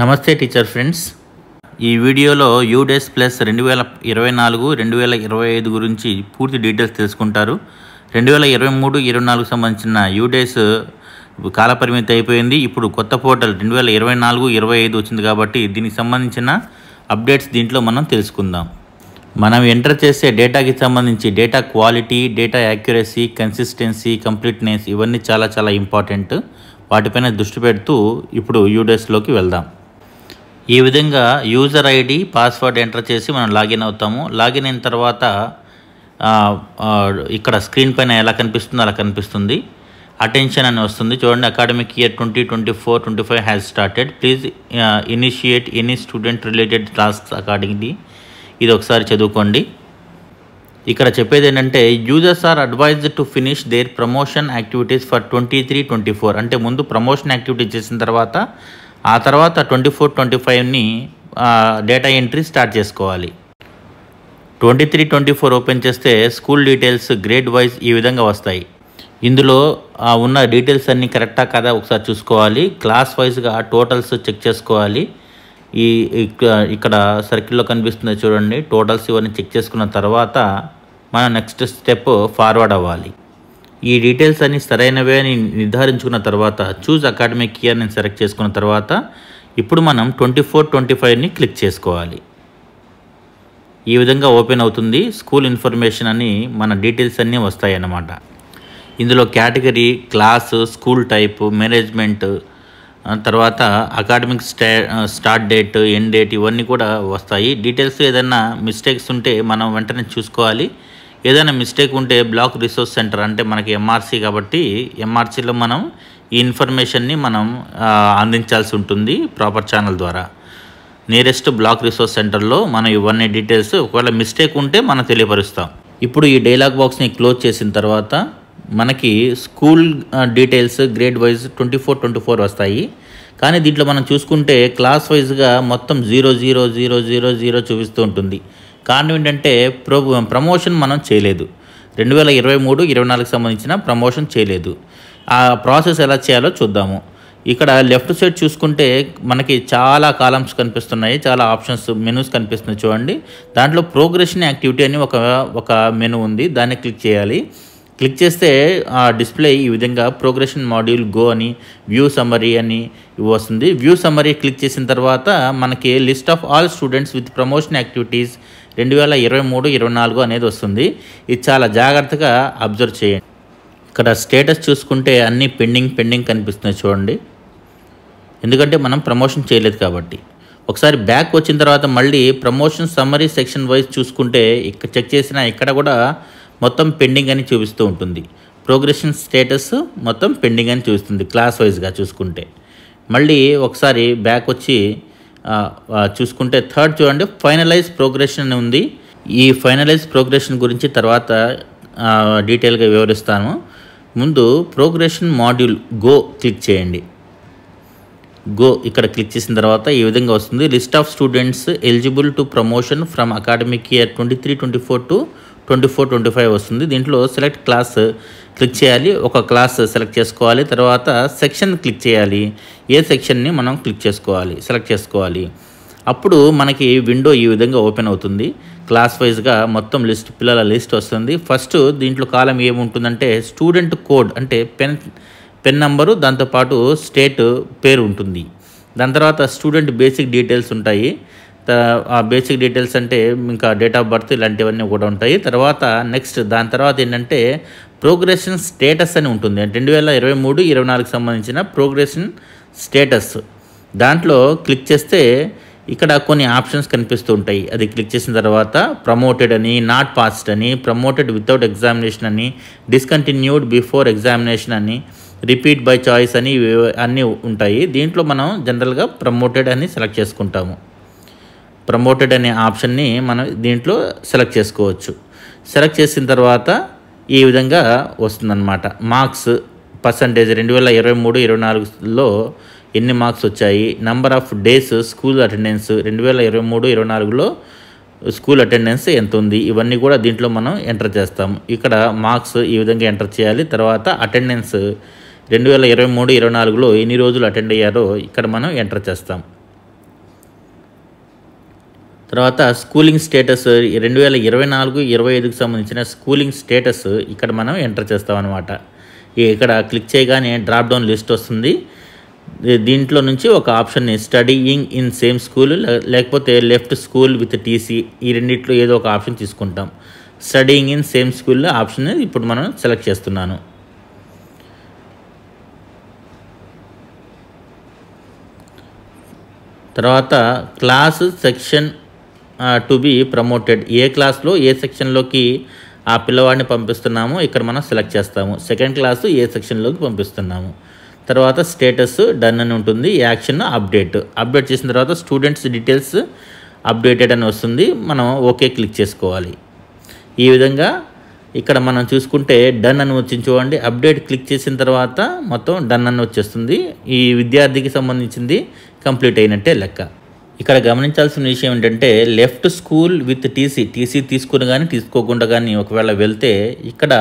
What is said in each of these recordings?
నమస్తే teacher friends ఈ వీడియోలో యూడేస్ ప్లస్ రెండు వేల ఇరవై నాలుగు రెండు వేల ఇరవై ఐదు గురించి పూర్తి డీటెయిల్స్ తెలుసుకుంటారు రెండు వేల ఇరవై మూడు ఇరవై నాలుగు సంబంధించిన యూడేస్ కాలపరిమితి అయిపోయింది ఇప్పుడు కొత్త పోర్టల్ రెండు వేల ఇరవై నాలుగు ఇరవై ఐదు వచ్చింది కాబట్టి దీనికి సంబంధించిన అప్డేట్స్ దీంట్లో మనం తెలుసుకుందాం మనం ఎంటర్ చేసే డేటాకి సంబంధించి data quality data accuracy consistency completeness ఇవన్నీ చాలా చాలా ఇంపార్టెంట్ వాటిపైన దృష్టి పెడుతూ ఇప్పుడు యూడేస్లోకి వెళ్దాం ఈ విధంగా యూజర్ ఐడి పాస్వర్డ్ ఎంటర్ చేసి మనం లాగిన్ అవుతాము లాగిన్ అయిన తర్వాత ఇక్కడ స్క్రీన్ పైన ఎలా కనిపిస్తుందో అలా కనిపిస్తుంది అటెన్షన్ అని వస్తుంది చూడండి academic year twenty twenty four twenty five has started please initiate any student related task accordingly ఇది ఒకసారి చదువుకోండి ఇక్కడ చెప్పేది ఏంటంటే users are advised to finish their promotion activities for twenty three twenty four అంటే ముందు ప్రమోషన్ యాక్టివిటీస్ చేసిన తర్వాత ఆ తర్వాత ట్వంటీ ఫోర్ ట్వంటీ ఫైవ్ని డేటా ఎంట్రీ స్టార్ట్ చేసుకోవాలి twenty three twenty four open చేస్తే స్కూల్ డీటెయిల్స్ గ్రేడ్ వైజ్ ఈ విధంగా వస్తాయి ఇందులో ఉన్న డీటెయిల్స్ అన్నీ కరెక్టా కదా ఒకసారి చూసుకోవాలి క్లాస్ వైజ్గా టోటల్స్ చెక్ చేసుకోవాలి ఈ ఇక్కడ సర్కిల్లో కనిపిస్తుంది చూడండి టోటల్స్ ఇవన్నీ చెక్ చేసుకున్న తర్వాత మనం నెక్స్ట్ స్టెప్ ఫార్వర్డ్ అవ్వాలి ఈ డీటెయిల్స్ అన్ని సరైనవే అని నిర్ధారించుకున్న తర్వాత చూజ్ అకాడమిక్ ఇయర్ నేను సెలెక్ట్ చేసుకున్న తర్వాత ఇప్పుడు మనం ట్వంటీ ఫోర్ ట్వంటీ ఫైవ్ని క్లిక్ చేసుకోవాలి ఈ విధంగా ఓపెన్ అవుతుంది స్కూల్ ఇన్ఫర్మేషన్ అని మన డీటెయిల్స్ అన్నీ వస్తాయి అన్నమాట ఇందులో category class school type management తర్వాత academic stay start date end date ఇవన్నీ కూడా వస్తాయి డీటెయిల్స్ ఏదైనా మిస్టేక్స్ ఉంటే మనం వెంటనే చూసుకోవాలి ఏదైనా మిస్టేక్ ఉంటే బ్లాక్ రిసోర్స్ సెంటర్ అంటే మనకి ఎంఆర్సీ కాబట్టి ఎంఆర్సీలో మనం ఈ ఇన్ఫర్మేషన్ని మనం అందించాల్సి ఉంటుంది ప్రాపర్ ఛానల్ ద్వారా నియరెస్ట్ బ్లాక్ రిసోర్స్ సెంటర్లో మనం ఇవన్నీ డీటెయిల్స్ ఒకవేళ మిస్టేక్ ఉంటే మనం తెలియపరుస్తాం ఇప్పుడు ఈ డైలాగ్ బాక్స్ని క్లోజ్ చేసిన తర్వాత మనకి school details grade wise twenty four twenty four వస్తాయి కానీ దీంట్లో మనం చూసుకుంటే క్లాస్ వైజ్గా మొత్తం zero zero zero zero zero చూపిస్తూ ఉంటుంది కారణం ఏంటంటే ప్రో ప్రమోషన్ మనం చేయలేదు రెండు వేల ఇరవై మూడు ఇరవై నాలుగు సంబంధించిన ప్రమోషన్ చేయలేదు ఆ ప్రాసెస్ ఎలా చేయాలో చూద్దాము ఇక్కడ లెఫ్ట్ సైడ్ చూసుకుంటే మనకి చాలా కాలమ్స్ కనిపిస్తున్నాయి చాలా ఆప్షన్స్ మెనూస్ కనిపిస్తున్నాయి చూడండి దాంట్లో ప్రోగ్రెషన్ యాక్టివిటీ అని ఒక ఒక మెనూ ఉంది దాన్ని క్లిక్ చేయాలి క్లిక్ చేస్తే ఆ డిస్ప్లే ఈ విధంగా ప్రోగ్రెషన్ మాడ్యూల్ గో అని వ్యూ సమ్మరీ అని వస్తుంది వ్యూ సమ్మరీ క్లిక్ చేసిన తర్వాత మనకి list of all students with promotion activities రెండు వేల ఇరవై మూడు ఇరవై నాలుగు అనేది వస్తుంది ఇది చాలా జాగ్రత్తగా అబ్జర్వ్ చేయండి ఇక్కడ స్టేటస్ చూసుకుంటే అన్నీ పెండింగ్ పెండింగ్ కనిపిస్తున్నాయి చూడండి ఎందుకంటే మనం ప్రమోషన్ చేయలేదు కాబట్టి ఒకసారి బ్యాక్ వచ్చిన తర్వాత మళ్ళీ ప్రమోషన్ సమ్మరీ సెక్షన్ వైజ్ చూసుకుంటే ఇక్కడ చెక్ చేసిన ఇక్కడ కూడా మొత్తం పెండింగ్ అని చూపిస్తూ ఉంటుంది ప్రోగ్రెషన్ స్టేటస్ మొత్తం పెండింగ్ అని చూపిస్తుంది క్లాస్ వైజ్గా చూసుకుంటే మళ్ళీ ఒకసారి బ్యాక్ వచ్చి చూసుకుంటే థర్డ్ చూడండి ఫైనలైజ్ ప్రోగ్రెషన్ అని ఉంది ఈ ఫైనలైజ్ ప్రోగ్రెషన్ గురించి తర్వాత డీటెయిల్గా వివరిస్తాను ముందు ప్రోగ్రెషన్ మాడ్యూల్ గో క్లిక్ చేయండి గో ఇక్కడ క్లిక్ చేసిన తర్వాత ఈ విధంగా వస్తుంది list of students eligible to promotion from academic year twenty three twenty four to twenty four twenty five వస్తుంది దీంట్లో సెలెక్ట్ క్లాస్ క్లిక్ చేయాలి ఒక క్లాస్ సెలెక్ట్ చేసుకోవాలి తర్వాత సెక్షన్ క్లిక్ చేయాలి ఏ సెక్షన్ని మనం క్లిక్ చేసుకోవాలి సెలెక్ట్ చేసుకోవాలి అప్పుడు మనకి విండో ఈ విధంగా ఓపెన్ అవుతుంది క్లాస్ వైజ్గా మొత్తం లిస్ట్ పిల్లల లిస్ట్ వస్తుంది ఫస్ట్ దీంట్లో కాలం ఏముంటుందంటే స్టూడెంట్ కోడ్ అంటే పెన్ పెన్ నంబరు దాంతోపాటు స్టేట్ పేరు ఉంటుంది దాని తర్వాత స్టూడెంట్ బేసిక్ డీటెయిల్స్ ఉంటాయి ఆ బేసిక్ డీటెయిల్స్ అంటే ఇంకా డేట్ ఆఫ్ బర్త్ ఇలాంటివన్నీ కూడా ఉంటాయి తర్వాత నెక్స్ట్ దాని తర్వాత ఏంటంటే ప్రోగ్రెషన్ స్టేటస్ అని ఉంటుంది రెండు వేల ఇరవై మూడు ఇరవై నాలుగు సంబంధించిన ప్రోగ్రెషన్ స్టేటస్ దాంట్లో క్లిక్ చేస్తే ఇక్కడ కొన్ని ఆప్షన్స్ కనిపిస్తూ ఉంటాయి అది క్లిక్ చేసిన తర్వాత ప్రమోటెడ్ అని నాట్ పాస్డ్ అని ప్రమోటెడ్ వితౌట్ ఎగ్జామినేషన్ అని డిస్కంటిన్యూడ్ బిఫోర్ ఎగ్జామినేషన్ అని రిపీట్ బై చాయిస్ అని అన్నీ ఉంటాయి దీంట్లో మనం జనరల్గా ప్రమోటెడ్ అని సెలెక్ట్ చేసుకుంటాము ప్రమోటెడ్ అనే ఆప్షన్ని మనం దీంట్లో సెలెక్ట్ చేసుకోవచ్చు సెలెక్ట్ చేసిన తర్వాత ఈ విధంగా వస్తుందన్నమాట మార్క్స్ పర్సంటేజ్ రెండు వేల ఇరవై మూడు ఇరవై నాలుగులో ఎన్ని మార్క్స్ వచ్చాయి number of days school attendance రెండు వేల ఇరవై మూడు ఇరవై నాలుగులో స్కూల్ అటెండెన్స్ ఎంత ఉంది ఇవన్నీ కూడా దీంట్లో మనం ఎంటర్ చేస్తాం ఇక్కడ మార్క్స్ ఈ విధంగా ఎంటర్ చేయాలి తర్వాత అటెండెన్స్ రెండు వేల ఇరవై మూడు ఇరవై నాలుగులో ఎన్ని రోజులు అటెండ్ అయ్యారో ఇక్కడ మనం ఎంటర్ చేస్తాం తర్వాత స్కూలింగ్ స్టేటస్ రెండు వేల ఇరవై నాలుగు ఇరవై ఐదుకు సంబంధించిన స్కూలింగ్ స్టేటస్ ఇక్కడ మనం ఎంటర్ చేస్తామన్నమాట ఇక్కడ క్లిక్ చేయగానే డ్రాప్ డౌన్ లిస్ట్ వస్తుంది దీంట్లో నుంచి ఒక ఆప్షన్ని స్టడీయింగ్ ఇన్ సేమ్ స్కూల్ లేకపోతే లెఫ్ట్ స్కూల్ విత్ టీసీ ఈ రెండిట్లో ఏదో ఒక ఆప్షన్ తీసుకుంటాం studying in same school option ఇప్పుడు మనం సెలెక్ట్ చేస్తున్నాను తర్వాత class section to be promoted ఏ క్లాస్లో ఏ సెక్షన్లోకి ఆ పిల్లవాడిని పంపిస్తున్నాము ఇక్కడ మనం సెలెక్ట్ చేస్తాము సెకండ్ క్లాసు ఏ సెక్షన్లోకి పంపిస్తున్నాము తర్వాత స్టేటస్ డన్ అని ఉంటుంది యాక్షన్ అప్డేట్ అప్డేట్ చేసిన తర్వాత స్టూడెంట్స్ డీటెయిల్స్ అప్డేటెడ్ అని వస్తుంది మనం ఓకే క్లిక్ చేసుకోవాలి ఈ విధంగా ఇక్కడ మనం చూసుకుంటే డన్ అని వచ్చి చూడండి అప్డేట్ క్లిక్ చేసిన తర్వాత మొత్తం డన్ అని వచ్చేస్తుంది ఈ విద్యార్థికి సంబంధించింది కంప్లీట్ అయినట్టే లెక్క ఇక్కడ గమనించాల్సిన విషయం ఏంటంటే left school with TC TC తీసుకుని కానీ తీసుకోకుండా కానీ ఒకవేళ వెళ్తే ఇక్కడ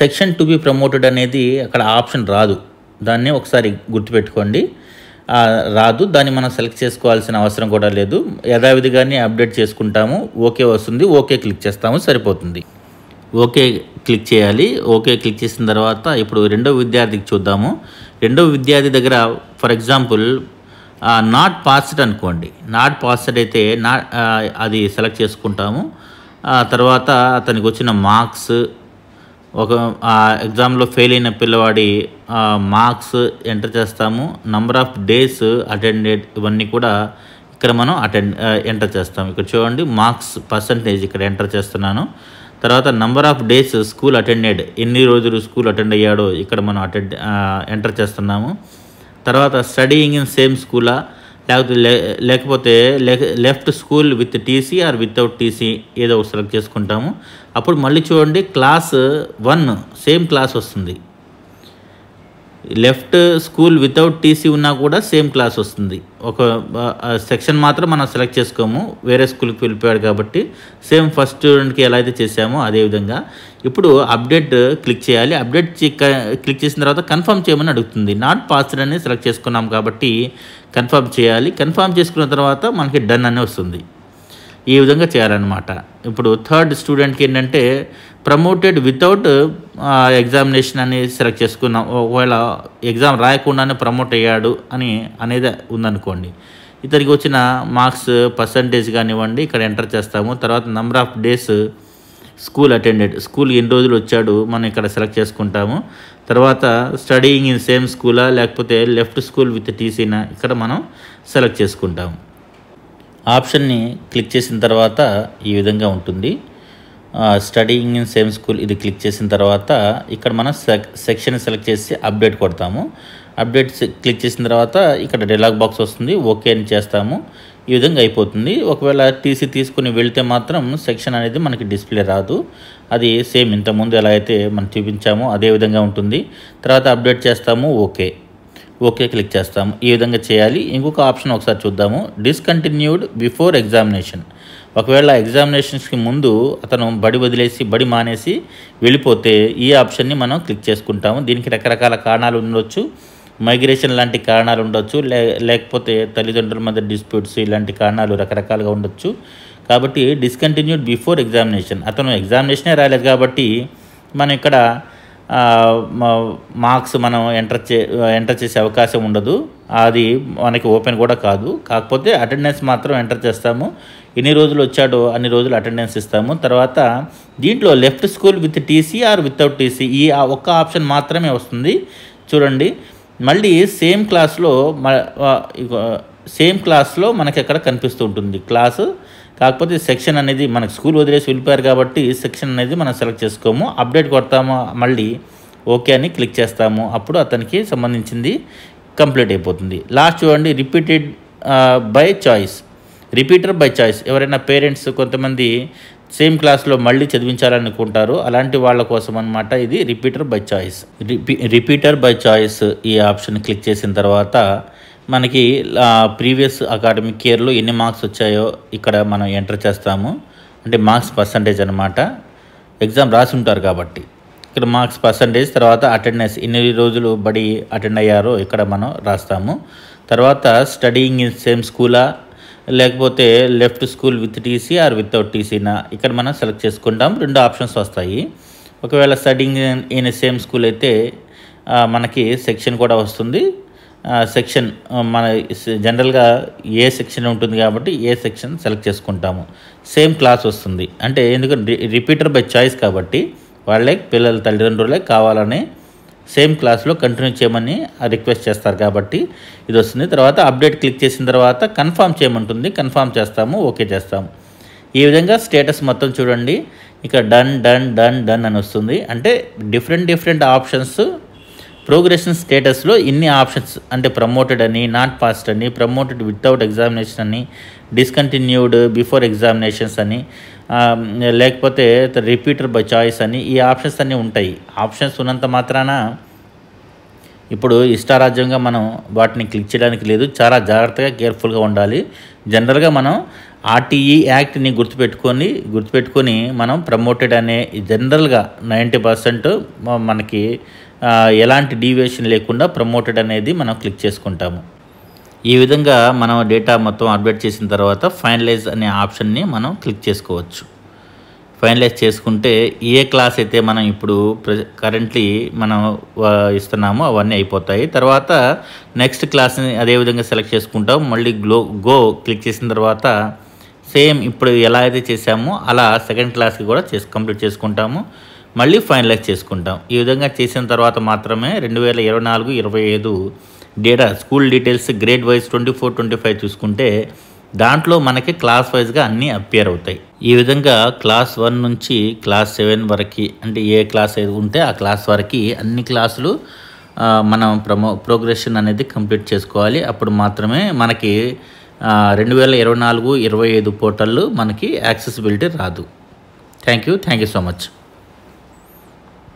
సెక్షన్ టు బి ప్రమోటెడ్ అనేది అక్కడ ఆప్షన్ రాదు దాన్ని ఒకసారి గుర్తుపెట్టుకోండి రాదు దాన్ని మనం సెలెక్ట్ చేసుకోవాల్సిన అవసరం కూడా లేదు యథావిధిగానే అప్డేట్ చేసుకుంటాము ఓకే వస్తుంది ఓకే క్లిక్ చేస్తాము సరిపోతుంది ఓకే క్లిక్ చేయాలి ఓకే క్లిక్ చేసిన తర్వాత ఇప్పుడు రెండో విద్యార్థికి చూద్దాము రెండో విద్యార్థి దగ్గర ఫర్ ఎగ్జాంపుల్ నాట్ పాస్డ్ అనుకోండి నాట్ పాస్డ్ అయితే నా అది సెలెక్ట్ చేసుకుంటాము తర్వాత అతనికి వచ్చిన మార్క్స్ ఒక ఎగ్జామ్లో ఫెయిల్ అయిన పిల్లవాడి మార్క్స్ ఎంటర్ చేస్తాము నంబర్ ఆఫ్ డేస్ అటెండెడ్ ఇవన్నీ కూడా ఇక్కడ మనం అటెండ్ ఎంటర్ చేస్తాము ఇక్కడ చూడండి మార్క్స్ పర్సంటేజ్ ఇక్కడ ఎంటర్ చేస్తున్నాను తర్వాత number of days school attended ఎన్ని రోజులు స్కూల్ అటెండ్ అయ్యాడో ఇక్కడ మనం అటెండ్ ఎంటర్ చేస్తున్నాము తర్వాత స్టడీయింగ్ ఇన్ సేమ్ స్కూలా లేకపోతే లేకపోతే left school with TC or without TC ఏదో సెలెక్ట్ చేసుకుంటాము అప్పుడు మళ్ళీ చూడండి క్లాస్ వన్ సేమ్ క్లాస్ వస్తుంది లెఫ్ట్ స్కూల్ వితౌట్ టీసీ ఉన్నా కూడా సేమ్ క్లాస్ వస్తుంది ఒక సెక్షన్ మాత్రం మనం సెలెక్ట్ చేసుకోము వేరే స్కూల్కి వెళ్ళిపోయాడు కాబట్టి సేమ్ ఫస్ట్ స్టూడెంట్కి ఎలా అయితే చేసామో అదేవిధంగా ఇప్పుడు అప్డేట్ క్లిక్ చేయాలి అప్డేట్ క్లిక్ చేసిన తర్వాత కన్ఫర్మ్ చేయమని అడుగుతుంది నాట్ పాస్డ్ అని సెలెక్ట్ చేసుకున్నాం కాబట్టి కన్ఫర్మ్ చేయాలి కన్ఫర్మ్ చేసుకున్న తర్వాత మనకి డన్ అని వస్తుంది ఈ విధంగా చేయాలన్నమాట ఇప్పుడు థర్డ్ స్టూడెంట్కి ఏంటంటే ప్రమోటెడ్ వితౌట్ ఎగ్జామినేషన్ అని సెలెక్ట్ చేసుకున్నాం ఒకవేళ ఎగ్జామ్ రాయకుండానే ప్రమోట్ అయ్యాడు అని అనేది ఉందనుకోండి ఇతనికి వచ్చిన మార్క్స్ పర్సంటేజ్ కానివ్వండి ఇక్కడ ఎంటర్ చేస్తాము తర్వాత number of days school attended school ఎన్ని రోజులు వచ్చాడు మనం ఇక్కడ సెలెక్ట్ చేసుకుంటాము తర్వాత స్టడీయింగ్ ఇన్ సేమ్ స్కూలా లేకపోతే లెఫ్ట్ స్కూల్ విత్ టీసీనా ఇక్కడ మనం సెలెక్ట్ చేసుకుంటాము ఆప్షన్ని క్లిక్ చేసిన తర్వాత ఈ విధంగా ఉంటుంది స్టడీయింగ్ ఇన్ సేమ్ స్కూల్ ఇది క్లిక్ చేసిన తర్వాత ఇక్కడ మనం సెక్షన్ సెలెక్ట్ చేసి అప్డేట్ కొడతాము అప్డేట్ క్లిక్ చేసిన తర్వాత ఇక్కడ డైలాగ్ బాక్స్ వస్తుంది ఓకే అని చేస్తాము ఈ విధంగా అయిపోతుంది ఒకవేళ టీసీ తీసుకుని వెళ్తే మాత్రం సెక్షన్ అనేది మనకి డిస్ప్లే రాదు అది సేమ్ ఇంతకుముందు ఎలా అయితే మనం చూపించామో అదే విధంగా ఉంటుంది తర్వాత అప్డేట్ చేస్తాము ఓకే ఓకే క్లిక్ చేస్తాము ఈ విధంగా చేయాలి ఇంకొక ఆప్షన్ ఒకసారి చూద్దాము డిస్కంటిన్యూడ్ బిఫోర్ ఎగ్జామినేషన్ ఒకవేళ ఎగ్జామినేషన్స్కి ముందు అతను బడి వదిలేసి బడి మానేసి వెళ్ళిపోతే ఈ ఆప్షన్ని మనం క్లిక్ చేసుకుంటాము దీనికి రకరకాల కారణాలు ఉండొచ్చు మైగ్రేషన్ లాంటి కారణాలు ఉండొచ్చు లే లేకపోతే తల్లిదండ్రుల మధ్య డిస్ప్యూట్స్ ఇలాంటి కారణాలు రకరకాలుగా ఉండొచ్చు కాబట్టి డిస్కంటిన్యూడ్ బిఫోర్ ఎగ్జామినేషన్ అతను ఎగ్జామినేషనే రాలేదు కాబట్టి మనం ఇక్కడ మార్క్స్ మనం ఎంటర్ చే ఎంటర్ చేసే అవకాశం ఉండదు అది మనకి ఓపెన్ కూడా కాదు కాకపోతే అటెండెన్స్ మాత్రం ఎంటర్ చేస్తాము ఎన్ని రోజులు వచ్చాడో అన్ని రోజులు అటెండెన్స్ ఇస్తాము తర్వాత దీంట్లో left school with TC or without TC ఈ ఒక్క ఆప్షన్ మాత్రమే వస్తుంది చూడండి మళ్ళీ సేమ్ క్లాస్లో సేమ్ క్లాస్లో మనకి అక్కడ కనిపిస్తూ ఉంటుంది క్లాసు కాకపోతే సెక్షన్ అనేది మనకు స్కూల్ వదిలేసి వెళ్ళిపోయారు కాబట్టి సెక్షన్ అనేది మనం సెలెక్ట్ చేసుకోము అప్డేట్ కొడతాము మళ్ళీ ఓకే అని క్లిక్ చేస్తాము అప్పుడు అతనికి సంబంధించింది కంప్లీట్ అయిపోతుంది లాస్ట్ చూడండి repeated by choice repeater by choice ఎవరైనా పేరెంట్స్ కొంతమంది సేమ్ క్లాస్లో మళ్ళీ చదివించాలనుకుంటారు అలాంటి వాళ్ళ కోసం అనమాట ఇది repeater by choice repeater by choice ఈ ఆప్షన్ క్లిక్ చేసిన తర్వాత మనకి ప్రీవియస్ అకాడమిక్ ఇయర్లో ఎన్ని మార్క్స్ వచ్చాయో ఇక్కడ మనం ఎంటర్ చేస్తాము అంటే మార్క్స్ పర్సంటేజ్ అనమాట ఎగ్జామ్ రాసి ఉంటారు కాబట్టి ఇక్కడ మార్క్స్ పర్సంటేజ్ తర్వాత అటెండెన్స్ ఎన్ని రోజులు బడి అటెండ్ అయ్యారో ఇక్కడ మనం రాస్తాము తర్వాత స్టడీయింగ్ ఇన్ సేమ్ స్కూలా లేకపోతే left school with TC or without టీసీనా ఇక్కడ మనం సెలెక్ట్ చేసుకుంటాం రెండు ఆప్షన్స్ వస్తాయి ఒకవేళ స్టడింగ్ ఇన్ సేమ్ స్కూల్ అయితే మనకి సెక్షన్ కూడా వస్తుంది సెక్షన్ మన జనరల్గా ఏ సెక్షన్ ఉంటుంది కాబట్టి ఏ సెక్షన్ సెలెక్ట్ చేసుకుంటాము సేమ్ క్లాస్ వస్తుంది అంటే ఎందుకంటే రిపీటర్ బై చాయిస్ కాబట్టి వాళ్ళే పిల్లల తల్లిదండ్రులే కావాలనే సేమ్ క్లాస్లో కంటిన్యూ చేయమని రిక్వెస్ట్ చేస్తారు కాబట్టి ఇది వస్తుంది తర్వాత అప్డేట్ క్లిక్ చేసిన తర్వాత కన్ఫామ్ చేయమంటుంది కన్ఫామ్ చేస్తాము ఓకే చేస్తాము ఈ విధంగా స్టేటస్ మొత్తం చూడండి ఇక డన్ డన్ డన్ డన్ అని వస్తుంది అంటే డిఫరెంట్ డిఫరెంట్ ఆప్షన్స్ ప్రోగ్రెషన్ స్టేటస్లో ఇన్ని ఆప్షన్స్ అంటే ప్రమోటెడ్ అని నాట్ పాస్ట్ అని ప్రమోటెడ్ వితౌట్ ఎగ్జామినేషన్ అని డిస్కంటిన్యూడ్ బిఫోర్ ఎగ్జామినేషన్స్ అని లేకపోతే రిపీటర్ బై చాయిస్ అని ఈ ఆప్షన్స్ అన్నీ ఉంటాయి ఆప్షన్స్ ఉన్నంత మాత్రాన ఇప్పుడు ఇష్టారాజ్యంగా మనం వాటిని క్లిక్ చేయడానికి లేదు చాలా జాగ్రత్తగా కేర్ఫుల్గా ఉండాలి జనరల్గా మనం ఆర్టీఈ యాక్ట్ని గుర్తుపెట్టుకొని గుర్తుపెట్టుకొని మనం ప్రమోటెడ్ అనే జనరల్గా నైంటీ పర్సెంట్ మనకి ఎలాంటి డీవియేషన్ లేకుండా ప్రమోటెడ్ అనేది మనం క్లిక్ చేసుకుంటాము ఈ విధంగా మనం డేటా మొత్తం అప్డేట్ చేసిన తర్వాత ఫైనలైజ్ అనే ఆప్షన్ని మనం క్లిక్ చేసుకోవచ్చు ఫైనలైజ్ చేసుకుంటే ఏ క్లాస్ అయితే మనం ఇప్పుడు కరెంట్లీ మనం ఇస్తున్నామో అవన్నీ అయిపోతాయి తర్వాత నెక్స్ట్ క్లాస్ని అదేవిధంగా సెలెక్ట్ చేసుకుంటాం మళ్ళీ గ్లో గో క్లిక్ చేసిన తర్వాత సేమ్ ఇప్పుడు ఎలా అయితే చేసామో అలా సెకండ్ క్లాస్కి కూడా చేసి కంప్లీట్ చేసుకుంటాము మళ్ళీ ఫైనలైజ్ చేసుకుంటాం ఈ విధంగా చేసిన తర్వాత మాత్రమే రెండు వేల ఇరవై నాలుగు ఇరవై ఐదు data school details grade wise twenty four twenty five చూసుకుంటే దాంట్లో మనకి క్లాస్ వైజ్గా అన్నీ అప్పేర్ అవుతాయి ఈ విధంగా క్లాస్ వన్ నుంచి క్లాస్ సెవెన్ వరకు అంటే ఏ క్లాస్ ఉంటే ఆ క్లాస్ వరకు అన్ని క్లాసులు మనం ప్రమో ప్రోగ్రెషన్ అనేది కంప్లీట్ చేసుకోవాలి అప్పుడు మాత్రమే మనకి రెండు వేల ఇరవై నాలుగు ఇరవై ఐదు పోర్టళ్ళు మనకి యాక్సెసిబిలిటీ రాదు thank you thank you so much